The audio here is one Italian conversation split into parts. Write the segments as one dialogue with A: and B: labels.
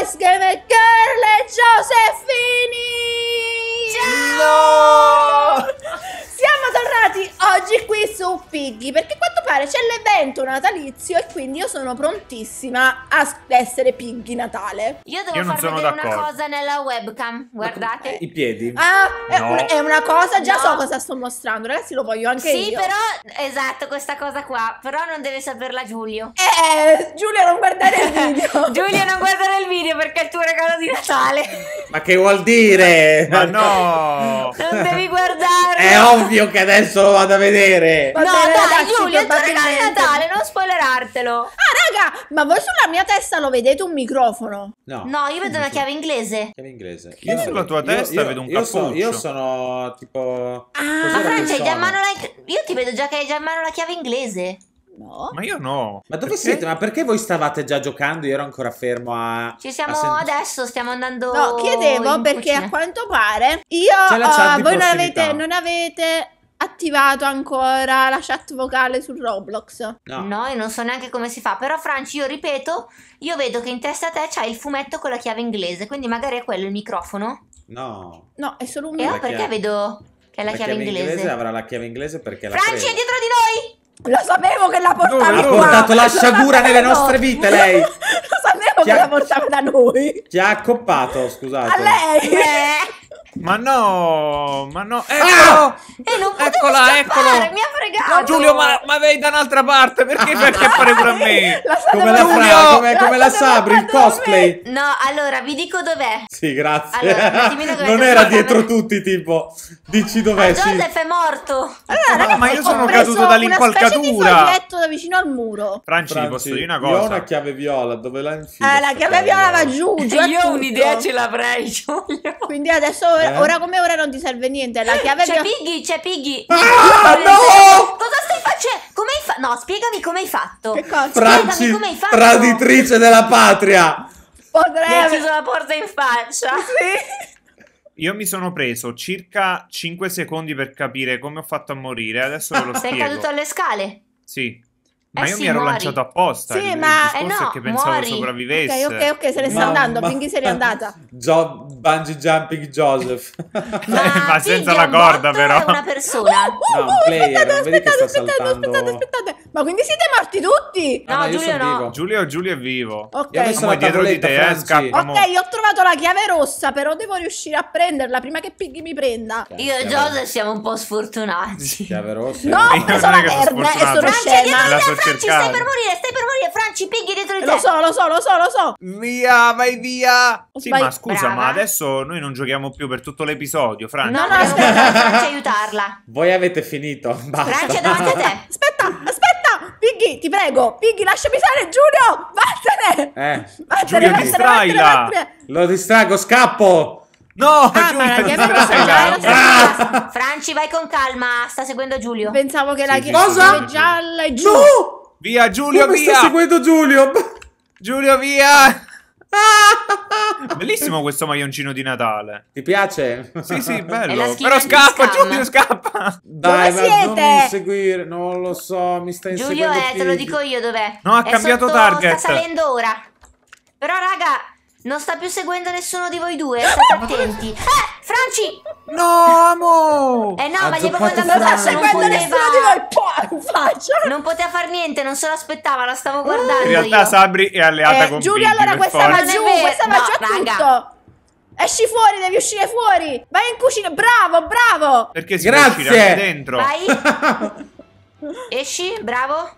A: Boys, Gamer Girl e Giosefini! Ciao! No! Siamo tornati oggi qui su Piggy perché quando fare c'è l'evento natalizio e quindi io sono prontissima a essere pig di Natale. Io devo io farvi vedere una cosa nella webcam, guardate. I
B: piedi. Ah, no. è, una cosa, già no. so cosa
A: sto mostrando, ragazzi, lo voglio anche sì, io. Sì, però, esatto, questa cosa qua, però non deve saperla Giulio. Eh, eh Giulio non guardare il video. Giulio non guardare il video perché è il tuo regalo di Natale.
B: Ma che vuol dire? Ma no! non devi
A: guardare! È ovvio
B: che adesso lo vado a vedere! no, no dai, dai Giulia, il di Natale, non
A: spoilerartelo! Ah, raga, ma voi sulla mia testa lo vedete un microfono? No. No, io vedo una chiave inglese.
B: Chiave inglese. Io, io sulla tua testa io, io, vedo un io cappuccio. So, io sono tipo... Ah, ma Francia, hai già in mano
A: la... Io ti vedo già che hai già in mano la chiave inglese.
B: No. Ma io no. Ma dove perché? siete? Ma perché voi stavate già giocando? Io ero ancora fermo a. Ci siamo a sen...
A: adesso, stiamo andando. No, chiedevo perché cucina. a quanto pare io. Uh, voi non avete, non avete attivato ancora la chat vocale su Roblox. No. no, io non so neanche come si fa. Però, Franci, io ripeto, io vedo che in testa a te c'hai il fumetto con la chiave inglese. Quindi magari è quello il microfono.
B: No. No, è solo un microfono. Eh, perché chiave... vedo che è la, la chiave, chiave inglese. inglese. Avrà la chiave inglese perché Franci la. Franci è dietro
A: di noi! Lo sapevo che la portavi no, no, Ha portato la sciagura nelle nostre vite, lei. Lo sapevo Chi che ha... la
B: portava da noi. Ti ha accoppato, scusate. A lei.
A: Eh.
B: Ma no, ma no. Ah! Eccolo! Ah! Eh, non Eccola, eccolo! Mi ha fregato! No, Giulio, ma, ma vai da un'altra parte, perché perché fare pure a me? La come la, fra, come, come la Sabri, il cosplay. No, allora, vi dico dov'è. Sì, grazie. Allora, non era dietro tutti, tipo, dici dov'è, sì. Joseph è
A: morto. Allora, ma io sono caduto dall'impalcatura. Ho letto da vicino al muro. Franci, Franci posso dire una cosa? Io ho una
B: chiave viola, dove la infilo? Eh, la chiave viola va giù, giù Io un'idea ce l'avrei,
A: Giulio. Quindi adesso ora, eh? ora, come ora non ti serve niente. La ah, chiave c'è mia... Piggy, c'è Piggy.
B: Ah, no!
A: Cosa stai facendo? Come hai fatto? No, spiegami come hai fatto. Che cosa? Franci, come hai fatto. Traditrice
B: della patria.
A: Potrebbe. Mi ha chiuso la porta in faccia. Sì.
B: Io mi sono preso circa 5 secondi per capire come ho fatto a morire. Adesso ve lo Sei spiego. Sei caduto alle scale? Sì. Eh ma eh io sì, mi ero muori. lanciato apposta. Sì, il, ma il eh no, che pensavo muori. sopravvivesse. Ok, ok, ok, se ne sta ma, andando. Ma,
A: Pinghi se n'è andata.
B: Jo- bungee jumping Joseph. Ma, ma senza la corda, però. È una
A: persona. Uh, uh, uh, no, player, aspettate, aspettate, aspettate, aspettate, aspettate, Ma quindi siete morti tutti? Ah, no, no Giulio no. Vivo.
B: Giulio, Giulio è vivo. Ok. Siamo dietro di te, eh, Ok, ho
A: trovato la chiave rossa, però devo riuscire a prenderla prima che Pinghi mi prenda. Io e Joseph siamo un po' sfortunati.
B: Chiave rossa? No, sono la verde e sono scema. Franci, cercare. stai per
A: morire, stai per morire, Franci, pinghi dietro di te. Lo so, lo so, lo so, lo so. Via, vai via. Sì, vai. ma scusa, Brava. ma
B: adesso noi non giochiamo più per tutto l'episodio, Franci. No, no,
A: aspetta, Franci aiutarla.
B: Voi avete finito, basta. Franci è davanti a te. Aspetta,
A: aspetta. Piggy, ti prego, Piggy, lasciami fare, Giulio,
B: vattene! Eh, vattene, Giulio, vattene, distraila! Vattene, vattene. Lo distrago, scappo! No, ah, Giulia, ma la chiave rossa gialla.
A: Franci, vai con calma. Sta seguendo Giulio. Pensavo che la sì, chiave gialla e giù. No!
B: Via, Giulio, Come via. Sta seguendo Giulio. Giulio, via. Bellissimo questo maglioncino di Natale. Ti piace? Sì, sì, bello. Però scappa, Giulio,
A: scappa. Dai, dove ma siete? non mi
B: seguire, non lo so, mi stai Giulio inseguendo. Giulio, eh, te lo dico
A: io dov'è. No, ha è cambiato sotto, target. Sta salendo ora. Però raga, non sta più seguendo nessuno di voi due, state attenti. Eh, Franci! No, amo! Eh no, ma gli avevo mandato addosso, non poteva... Non poteva far niente, non se lo aspettava, la stavo ah. guardando In realtà
B: Sabri è alleata eh, con Giulia, allora questa va giù, questa va no, giù a tutto!
A: Esci fuori, devi uscire fuori! Vai in cucina, bravo, bravo!
B: Perché si può uscire dentro.
A: Vai! Esci, bravo!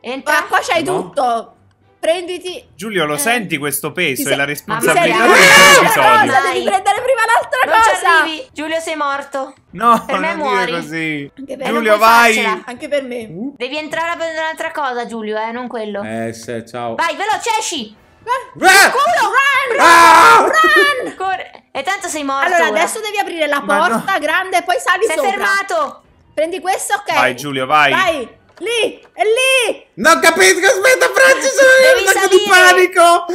A: Entra. Ma qua c'hai tutto! prenditi.
B: Giulio, lo eh. senti questo peso e la ah, responsabilità ah, di questo episodio? Cosa, devi prendere prima l'altra non cosa. Ci arrivi.
A: Giulio, sei morto.
B: No, per me non muori. così. Giulio, vai. Farcela.
A: Anche per me. Uh. Devi entrare a prendere un'altra cosa, Giulio, eh, non quello.
B: Eh, se, ciao.
A: Vai, veloce, esci. Eh. culo, eh. Run! Ah! Run! Corre. E tanto sei morto. Allora, ora. adesso devi aprire la porta no. grande e poi sali sei sopra. Sei fermato. Prendi questo, ok. Vai, Giulio, vai. Vai. Lì! È lì!
B: Non capisco, aspetta,
A: Franci, sono io in un attacco di panico!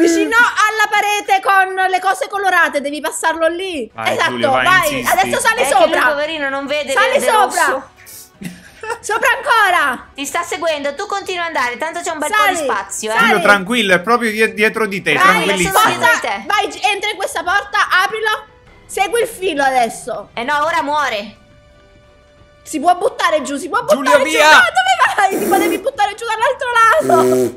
A: Vicino alla parete con le cose colorate, devi passarlo lì. Vai, esatto, Giulia, vai, vai. adesso sali è sopra. Lui, poverino, non vede Sali verde sopra. Sopra ancora! Ti sta seguendo, tu continua ad andare, tanto c'è un bel sali, po' di spazio. Sali. Eh. tranquillo,
B: è proprio dietro di te, vai, tranquillissimo.
A: te. Vai, entra in questa porta, aprilo. Segui il filo adesso. Eh no, ora muore. Si può buttare giù, si può buttare Giulio, giù. Via! No, dove vai? Ti potevi buttare giù dall'altro lato.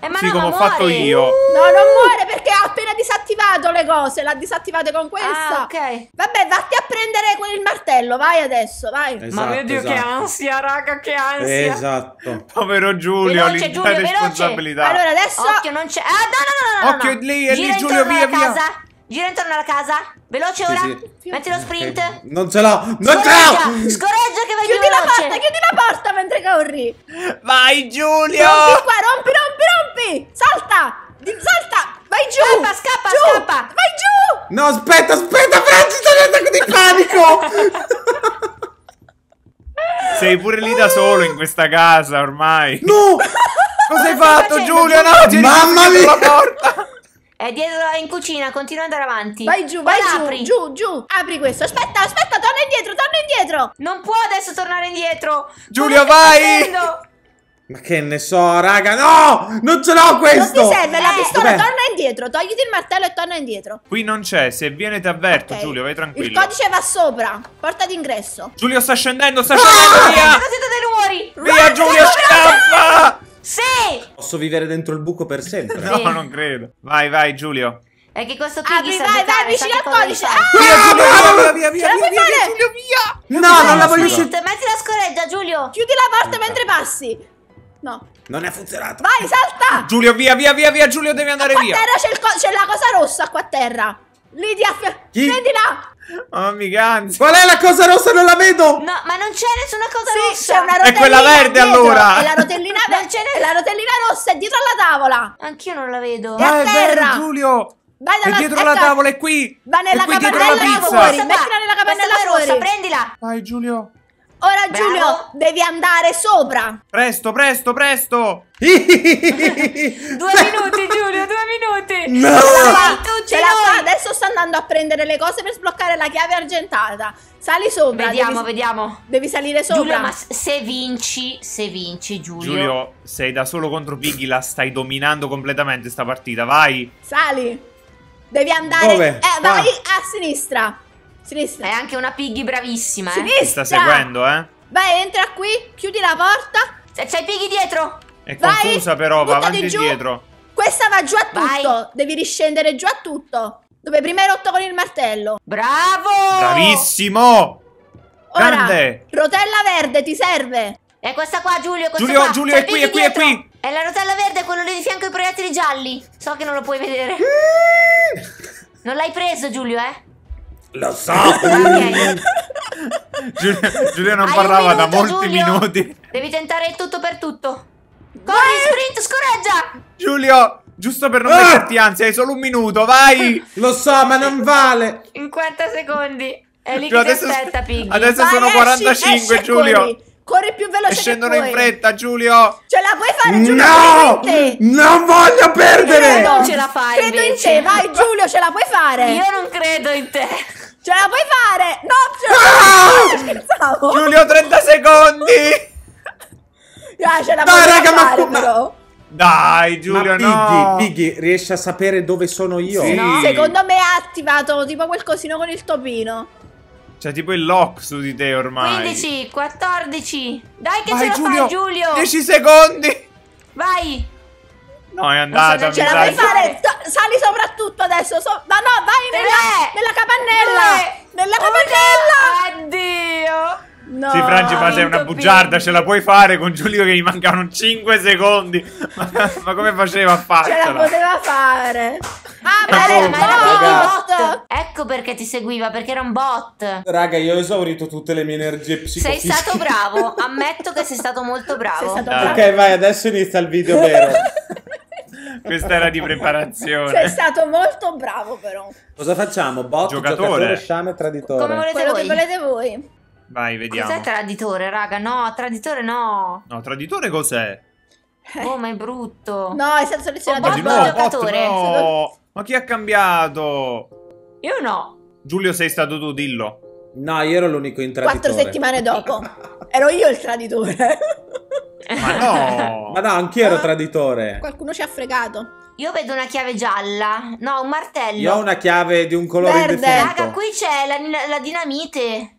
A: Eh, ma sì, no, come ho muore. fatto io. No, non muore perché ha appena disattivato le cose. L'ha disattivate con questa. Ah, ok. Vabbè, vatti a prendere con il martello. Vai adesso, vai. Esatto, ma vedi esatto. che ansia, raga, che ansia.
B: Esatto. Povero Giulio, veloce, responsabilità. Veloce. Allora,
A: adesso... Occhio, non c'è... Ah, no, no, no, no. Occhio, no. lì, è lì, Giulio, via, via. Casa. Gira intorno alla casa. Veloce ora? Sì, sì. Metti lo sprint. Okay.
B: Non ce l'ho. Non scoreggia, ce l'ho.
A: Scorreggia che vai chiudi più la veloce. porta, chiudi la porta mentre corri. Vai Giulio. Rompi qua, rompi, rompi, rompi. Salta. Salta. Vai giù. Scappa, scappa, giù. scappa. Vai giù.
B: No, aspetta, aspetta, Franci, sto in attacco di panico. Sei pure lì da solo in questa casa ormai. No. Cosa hai fatto Giulio? No, mamma mia. La porta.
A: È dietro in cucina, continua ad andare avanti. Vai giù, vai giù, apri. giù, giù. Apri questo. Aspetta, aspetta, torna indietro, torna indietro. Non può adesso tornare indietro. Giulio, vai.
B: Ma che ne so, raga, no! Non ce l'ho questo! Non ti serve la eh, pistola, dov'è?
A: torna indietro, togliti il martello e torna indietro.
B: Qui non c'è, se viene ti avverto, okay. Giulio, vai tranquillo. Il codice
A: va sopra, porta d'ingresso.
B: Giulio sta scendendo, sta ah! scendendo,
A: via! Ma sento dei rumori! Via, Run, Giulio, scappa!
B: posso vivere dentro il buco per sempre. no, Sì. non credo. Vai, vai, Giulio.
A: È che questo qui Apri, sa vai, giocare, vai, vicino al che cosa codice. fa. Ah!
B: Via, Giulio, via, via, via, via, via,
A: Giulio, via! No, non la voglio Sì, Metti la scoreggia, Giulio. Chiudi la porta mentre passi. No.
B: Non è funzionato. Vai, salta. Giulio, via, via, via, via, Giulio, devi andare Qua a via. terra
A: c'è, la cosa rossa qua a terra. Lidia,
B: Prendila. Mamma Oh, miganza. Qual è la cosa rossa? Non la vedo. No,
A: ma non c'è nessuna cosa sì, rossa. C'è una rotellina. È quella verde dietro. allora. E la rotellina verde. c'è la rotellina rossa è dietro alla tavola. Anch'io non la vedo. Ah, è a terra. Vero, Giulio. Vai dalla, è dietro ecco, la tavola, è
B: qui! Va nella è qui capannella fuori! Mettila
A: nella capannella fuori! Prendila!
B: Vai Giulio!
A: Ora Bravo. Giulio, devi andare sopra.
B: Presto, presto, presto. due minuti
A: Giulio, due minuti. No. Vai, tu ce la fa. Adesso sto andando a prendere le cose per sbloccare la chiave argentata. Sali sopra. Vediamo, devi, vediamo. Devi salire sopra. Giulio, ma se vinci, se vinci Giulio. Giulio,
B: sei da solo contro Piggy, la stai dominando completamente sta partita, vai.
A: Sali. Devi andare... Dove? Eh, vai ah. a sinistra. Sinistra. È anche una piggy bravissima, eh. Sinistra. Ti sta seguendo, eh. Vai, entra qui, chiudi la porta. C'è, c'hai piggy dietro.
B: È Vai, confusa però, va avanti giù. dietro.
A: Questa va giù a tutto. Vai. Devi riscendere giù a tutto. Dove prima hai rotto con il martello. Bravo!
B: Bravissimo! Ora,
A: Rotella verde, ti serve. È questa qua, Giulio. Questa Giulio, qua. Giulio, è qui, è qui, è qui. È la rotella verde, quello lì di fianco ai proiettili gialli. So che non lo puoi vedere. non l'hai preso, Giulio, eh?
B: Lo so! Giulia, Giulia, non Hai parlava minuto, da molti Giulio. minuti.
A: Devi tentare il tutto per tutto. Corri, sprint, scorreggia!
B: Giulio, giusto per non ah! metterti ansia, hai solo un minuto, vai! Lo so, ma non vale!
A: 50 secondi. È lì Giulio, che adesso, aspetta, Piggy. Adesso vai, sono 45, esci Giulio. Corri. corri. più veloce e scendono in fretta,
B: Giulio.
A: Ce la puoi fare, Giulio? No! Non voglio perdere! Io non ce la fai, Credo in te, vai Giulio, ce la puoi fare! Io non credo in te. Ce la puoi fare? No, ce la ah! puoi Giulio, 30 secondi! Ah, ce la Dai, puoi raga, ma... però.
B: Dai, Giulio, ma Biggie, no! Biggie, riesci a sapere dove sono io? Sì. No. Secondo
A: me ha attivato tipo quel cosino con il topino.
B: C'è tipo il lock su di te ormai. 15,
A: 14. Dai che Vai, ce la Giulio. fai, Giulio! 10
B: secondi!
A: Vai! No, è andata. Non so ce la puoi fare. Sali soprattutto adesso. So... No, no, vai nella, nella, capannella. Nella oh, capannella. Oddio. No,
B: sì, Franci, ma sei una bugiarda, ce la puoi fare con Giulio che gli mancano 5 secondi. ma, ma come faceva a farla? Ce la
A: poteva fare. Ah, ma era un bot. Ecco perché ti seguiva, perché era un bot.
B: Raga, io ho esaurito tutte le mie energie psicofisiche. Sei stato bravo,
A: ammetto che sei stato molto bravo. Stato bravo.
B: Ok, vai, adesso inizia il video vero. Questa era di preparazione. Sei
A: stato molto bravo, però.
B: Cosa facciamo? Bot, giocatore, sciame, traditore. Come volete Quello voi. che volete voi. Vai, vediamo. Cos'è
A: traditore, raga? No, traditore no.
B: No, traditore cos'è?
A: Oh, è brutto. No, è stato selezionato oh, il no, giocatore. no.
B: Ma chi ha cambiato? Io no. Giulio, sei stato tu, dillo. No, io ero l'unico in traditore. Quattro settimane
A: dopo. ero io il traditore.
B: Ma no! Ma no, anch'io ero ah, traditore. Qualcuno
A: ci ha fregato. Io vedo una chiave gialla. No, un martello. Io ho una
B: chiave di un colore Verde. indefinito. Raga, qui
A: c'è la, la dinamite.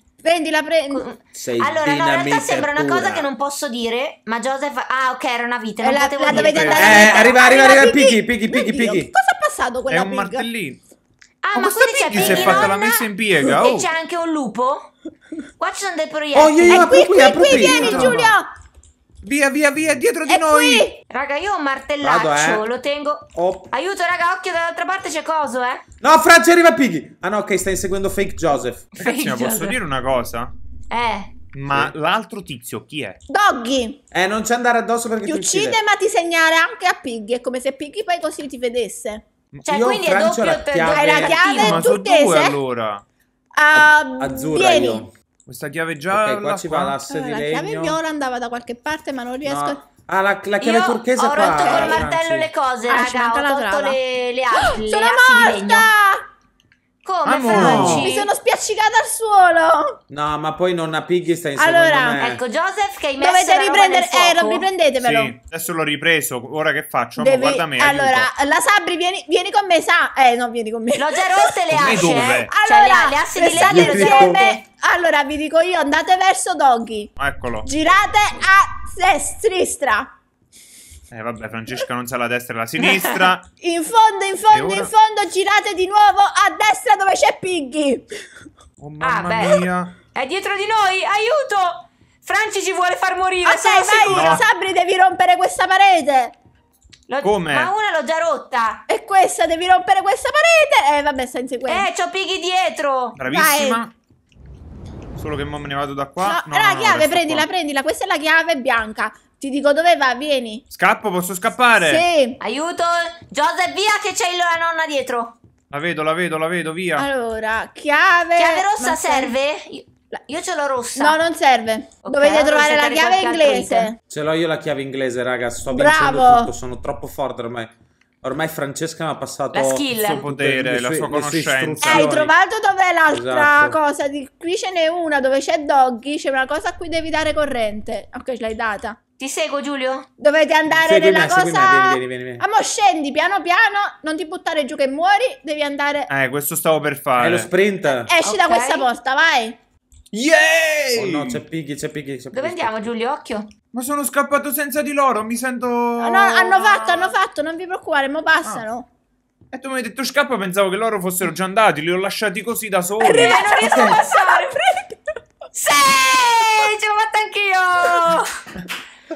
A: la prendi.
B: Sei allora, no, in realtà sembra una pura. cosa che non
A: posso dire, ma Joseph... Ah, ok, era una vita. non la, potevo la dovete eh, andare eh, arriva, arriva, arriva, il picchi,
B: picchi, picchi, picchi.
A: Cosa è passato quella È un pig? martellino. Ah, ma, ma quindi c'è Piggy si è fatta la messa in piega, oh. E c'è anche un lupo? Qua ci sono dei proiettili. Oh, io, io, qui, qui, qui, qui, vieni, Giulia! Via, via,
B: via, dietro di È noi! Qui!
A: Raga, io ho un martellaccio, Vado, eh. lo tengo. Oh. Aiuto, raga, occhio, dall'altra parte c'è coso, eh.
B: No, Francia arriva Piggy! Ah no, ok, stai inseguendo Fake Joseph. Ragazzi, ma posso dire una cosa? Eh. Ma l'altro tizio chi è?
A: Doggy!
B: Eh, non c'è andare addosso perché ti, ti uccide. uccide,
A: ma ti segnala anche a Piggy. È come se Piggy poi così ti vedesse.
B: Cioè, io quindi è doppio per Hai la chiave, tu tese. allora.
A: Uh, Azzurra vieni. io.
B: Questa chiave gialla. Ok, qua ci va l'asse di la legno. La chiave viola
A: andava da qualche parte, ma non riesco no.
B: Ah, la, la chiave Io turchese qua. Ho rotto qua, col eh, martello le cose, ah, raga. Ho tolto le, le, oh, le, le di legno.
A: Come Amore. Franci? Mi sono spiaccicata al suolo.
B: No, ma poi nonna Piggy sta inseguendo allora, me. Ecco,
A: Joseph che hai messo Dovete riprendere, eh, lo riprendetemelo. Sì,
B: adesso l'ho ripreso. Ora che faccio? Devi... Guarda me, Allora,
A: aiuto. la Sabri vieni, vieni, con me, sa. Eh, no, vieni con me. L'ho già rotte le asce. Dove? Eh. Allora, cioè, le, asce di state insieme. Allora, vi dico io, andate verso Doggy. Eccolo. Girate a destra.
B: Eh vabbè, Francesca non sa la destra e la sinistra.
A: in fondo, in fondo, ora... in fondo, girate di nuovo a destra dove c'è Piggy. Oh mamma ah, mia. È dietro di noi, aiuto! Franci ci vuole far morire, okay, sono vai, sicuro. No. Sabri, devi rompere questa parete. Come? Ma una l'ho già rotta. E questa, devi rompere questa parete. Eh, vabbè, sta inseguendo. Eh, c'ho Piggy dietro. Bravissima.
B: Vai. Solo che mo me ne vado da qua. No, no, no la chiave, no, prendila, qua.
A: prendila. Questa è la chiave bianca. Ti dico dove va, vieni.
B: Scappo, posso scappare?
A: Sì. Aiuto. Joseph, via che c'è la nonna dietro.
B: La vedo, la vedo, la vedo, via.
A: Allora, chiave... Chiave rossa serve? serve? Io ce l'ho rossa. No, non serve. Okay, Dovete trovare la chiave inglese.
B: Ce l'ho io la chiave inglese, raga. Sto Bravo. tutto. Sono troppo forte ormai. Ormai Francesca mi ha passato il suo potere, le, le sue, la sua conoscenza. Hai trovato
A: dov'è l'altra esatto. cosa? Di, qui ce n'è una dove c'è Doggy. C'è una cosa a cui devi dare corrente. Ok, ce l'hai data. Ti seguo Giulio? Dovete andare segui nella me, cosa... Me, vieni, vieni, vieni. Amo ah, scendi piano piano, non ti buttare giù che muori, devi andare...
B: Eh, questo stavo per fare. È lo sprint. Eh, esci okay. da
A: questa porta, vai. Yeah! Oh no, c'è
B: Piggy, c'è Piggy. Dove Piggy.
A: andiamo Giulio? Occhio.
B: Ma sono scappato senza di loro, mi
A: sento... No, ah, no, hanno fatto, hanno fatto, non vi preoccupare, mo passano.
B: Ah. E tu mi hai detto scappa, pensavo che loro fossero già andati, li ho lasciati così da soli. Arriva, non riesco a eh. passare!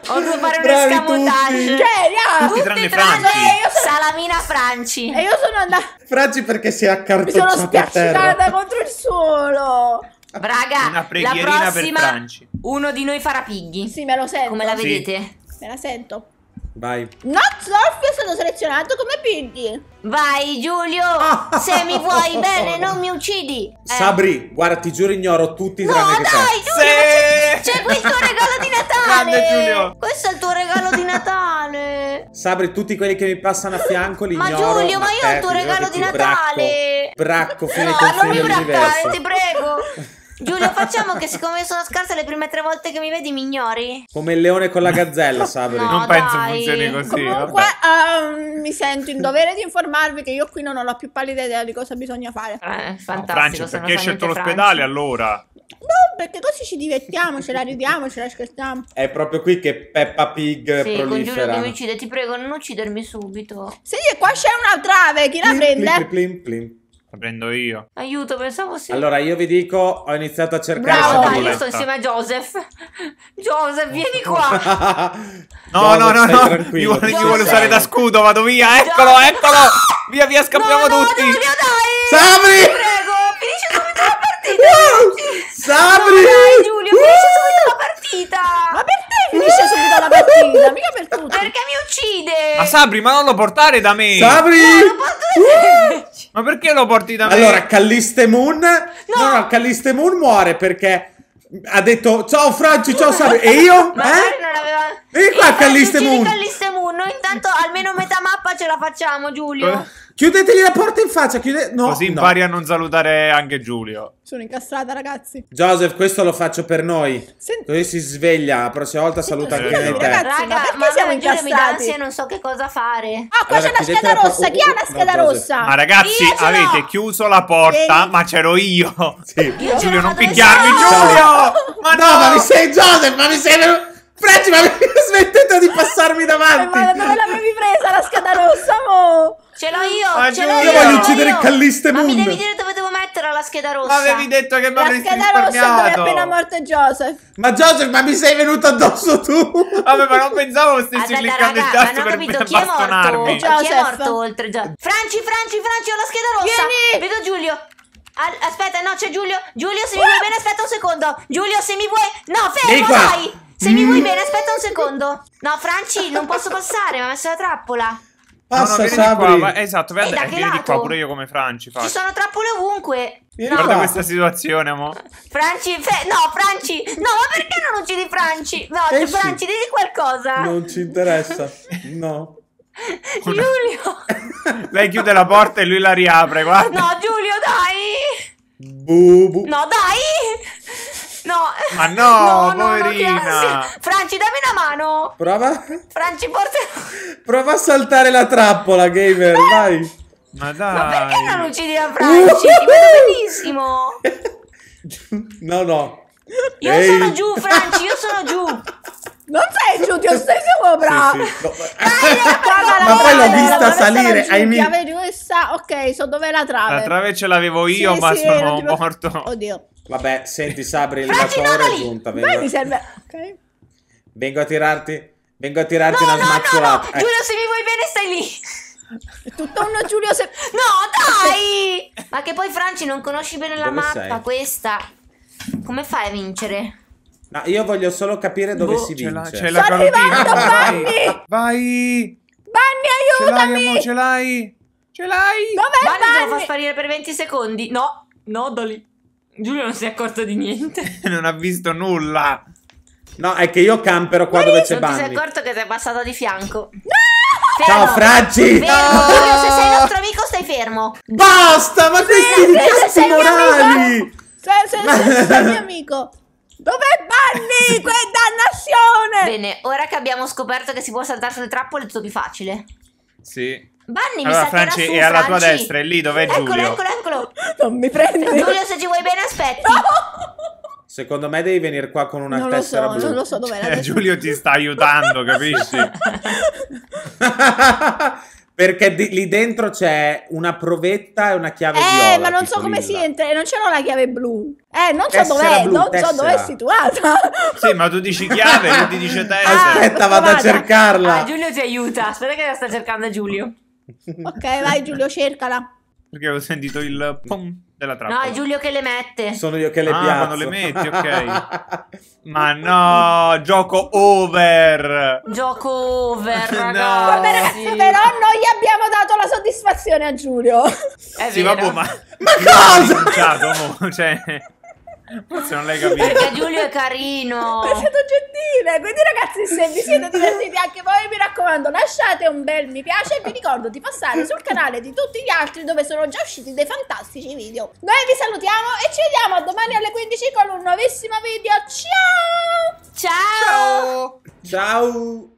B: Posso fare un Bravi escamotage. Tutti. Cioè, no, tutti, tutti tranne, tranne Franci.
A: Sono... Salamina Franci. E io sono andata...
B: Franci perché si è accartocciata Mi sono spiaccicata
A: contro il suolo. Raga, Una la prossima uno di noi farà pigli. Sì, me lo sento. Come la vedete? Sì. Me la sento. Vai. No, Zorfio sono selezionato come Piddy. Vai Giulio, se mi vuoi bene non mi uccidi. Eh.
B: Sabri, guarda ti giuro ignoro tutti no, tranne dai, che te.
A: Giulio, sì. c'è qui il tuo regalo di Natale. Grande Giulio. Questo è il tuo regalo di Natale.
B: Sabri, tutti quelli che mi passano a fianco li ma ignoro. ma Giulio, ma io ho il tuo regalo di Natale. Bracco, bracco fino no, ai confini dell'universo. No, non mi braccare,
A: ti prego. Giulio, facciamo che siccome io sono scarsa le prime tre volte che mi vedi mi ignori?
B: Come il leone con la gazzella, Sabri. No, non dai. penso funzioni così. Comunque,
A: um, mi sento in dovere di informarvi che io qui non ho la più pallida idea di cosa bisogna fare. Eh, fantastico. No, Franci, perché hai scelto l'ospedale
B: allora?
A: No, perché così ci divertiamo, ce la ridiamo, ce la scherziamo.
B: È proprio qui che Peppa Pig sì, prolifera. mi uccide,
A: ti prego, non uccidermi subito. Sì, e qua c'è una trave, chi la prende? plim, prende? Plim,
B: plim, plim. La prendo io.
A: Aiuto, pensavo se... Allora,
B: io vi dico, ho iniziato a cercare... Bravo, dai, io sto insieme
A: a Joseph. Joseph, vieni
B: qua. no, no, no, no, no. Mi vuole, mi vuole usare da scudo, vado via. Eccolo, Joseph. eccolo. Via, via, scappiamo no, no, tutti. No, no, dai. Sabri! Ti prego, finisci subito la partita. Sabri! No, dai, Giulio, finisce subito
A: la partita. Ma perché? finisce subito la partita. Mica per tutti. Perché mi uccide?
B: Ma Sabri, ma non lo portare da me. Sabri! No, uh! ma perché lo porti da me? Allora, Calliste Moon. No, no, no Calliste Moon muore perché ha detto ciao Franci, ciao Sabri. E io? Ma eh?
A: non aveva... Vieni qua, Calliste Moon. Calliste Moon, noi intanto almeno metà mappa ce la facciamo, Giulio. Eh,
B: Chiudetegli la porta in faccia, chiude... no, Così impari no. a non salutare anche Giulio.
A: Sono incastrata, ragazzi.
B: Joseph, questo lo faccio per noi. Senti. Così si sveglia, la prossima volta saluta anche te. Ragazzi, ma perché ma siamo incastrati? Mi dà ansia, e
A: non so che cosa fare. Ah, qua allora, c'è la scheda rossa. Chi ha la scheda no, rossa? Ma ragazzi, avete
B: no. chiuso la porta, Vieni. ma c'ero io. Sì. Io Giulio, non picchiarmi, Giulio! Ma no, ma mi sei Joseph, ma mi sei Fraggi, ma smettete di passarmi davanti! Eh, ma dove l'avevi
A: presa la scheda rossa, mo? Ce l'ho io, ma ce l'ho io! Io voglio uccidere io. Calliste Moon! Ma mi devi dire dove devo mettere la scheda rossa? Ma avevi detto che mi avresti risparmiato! La scheda rossa dove è appena morto Joseph!
B: Ma Joseph, ma mi sei venuto addosso tu! Vabbè, ma non pensavo stessi Aspetta, cliccando raga, il tasto per, capito, chi
A: è morto? Chi è morto oltre Joseph? Franci, Franci, Franci, ho la scheda rossa! Vieni! Vedo Giulio, aspetta, no, c'è Giulio. Giulio, se mi vuoi bene, aspetta un secondo. Giulio, se mi vuoi. No, fermo, dai! Se mi vuoi mm. bene, aspetta un secondo. No, Franci, non posso passare, mi ha messo la trappola.
B: Passa, no, no, Qua, esatto, vedi, eh, vieni qua pure io come Franci. Faccio. Ci sono
A: trappole ovunque. No. Guarda questa
B: situazione, mo.
A: Franci, fe- no, Franci, no, ma perché non uccidi Franci? No, Esci. Eh Franci, digli qualcosa. Non
B: ci interessa, no.
A: Una... Giulio.
B: Lei chiude la porta e lui la riapre, guarda. No,
A: Giulio, dai. Bu, bu. No, dai. No. Ma no, no, poverina. No, Franci, dammi una mano. Prova. Franci, porta.
B: Prova a saltare la trappola, gamer, eh. vai. Ma dai. Ma perché
A: non uccidi la Franci? Uh. Ti vedo benissimo.
B: No, no. Io Ehi. sono giù,
A: Franci, io sono giù. Non sei giù, ti ho steso sopra. Sì, sì. No. Dai, ma poi l'ho vista salire. Hai mi... Ok, so dove è la trave. La trave
B: ce l'avevo io, sì, ma sono morto. Oddio. Vabbè, senti Sabri, la tua ora è giunta. Vengo... mi
A: serve... Okay.
B: vengo a tirarti... Vengo a tirarti no, una no, No, no. Eh. Giulio,
A: se mi vuoi bene, stai lì. È tutto uno Giulio se... No, dai! Ma che poi, Franci, non conosci bene la dove mappa sei? questa. Come fai a vincere?
B: No, io voglio solo capire dove boh, si vince. C'è la, c'è Banni!
A: Vai! Banni, aiutami! Ce l'hai, ce l'hai! Ce l'hai! Dov'è Banni? Banni? fa sparire per 20 secondi.
B: No, no, da lì. Giulio non si è accorto di niente. non ha visto nulla. No, è che io campero qua Ma dove c'è Bunny. Non ti sei accorto
A: che sei passata di fianco. No! Ciao, Fraggi! No! Giulio, se sei nostro amico, stai fermo.
B: Basta, ma sei ricatti morali! Eh.
A: Se, se, se, se, se sei mio amico. Dov'è Bunny? Che dannazione! Bene, ora che abbiamo scoperto che si può saltare sulle trappole, è tutto più facile. Sì. Bunny allora, mi salterà Franci, su, è alla tua destra, è lì dove è Giulio. Eccolo, eccolo, non mi prendi. Giulio, se ci vuoi bene, aspetti. No!
B: Secondo me devi venire qua con una non tessera so, blu. Non lo so dov'è cioè, Giulio ti sta aiutando, capisci? Perché di, lì dentro c'è una provetta e una chiave eh, viola. Eh, ma non so come si
A: entra. Eh, non c'è la chiave blu. Eh, non so dov'è, blu, non tessera. so dov'è è situata.
B: Sì, ma tu dici chiave, lui ti dice ah, tessera. Aspetta, vado ah, vado a cercarla. Ah,
A: Giulio ti aiuta. Aspetta che la sta cercando Giulio. ok, vai Giulio, cercala.
B: Perché avevo sentito il pom della trappola. No, è
A: Giulio che le mette. Sono
B: io che le ah, piazzo. quando le metti, ok. Ma no, gioco over.
A: Gioco over, no, ragazzi. Vabbè, ragazzi, però noi abbiamo dato la soddisfazione a Giulio. È sì, vero. vabbè, ma...
B: Ma cosa? Ho cioè... Forse non l'hai capito. Perché Giulio
A: è carino. È stato gentile. Quindi, ragazzi, se vi siete divertiti anche voi, mi raccomando, lasciate un bel mi piace. E vi ricordo di passare sul canale di tutti gli altri dove sono già usciti dei fantastici video. Noi vi salutiamo e ci vediamo domani alle 15 con un nuovissimo video. Ciao! Ciao! Ciao!
B: Ciao.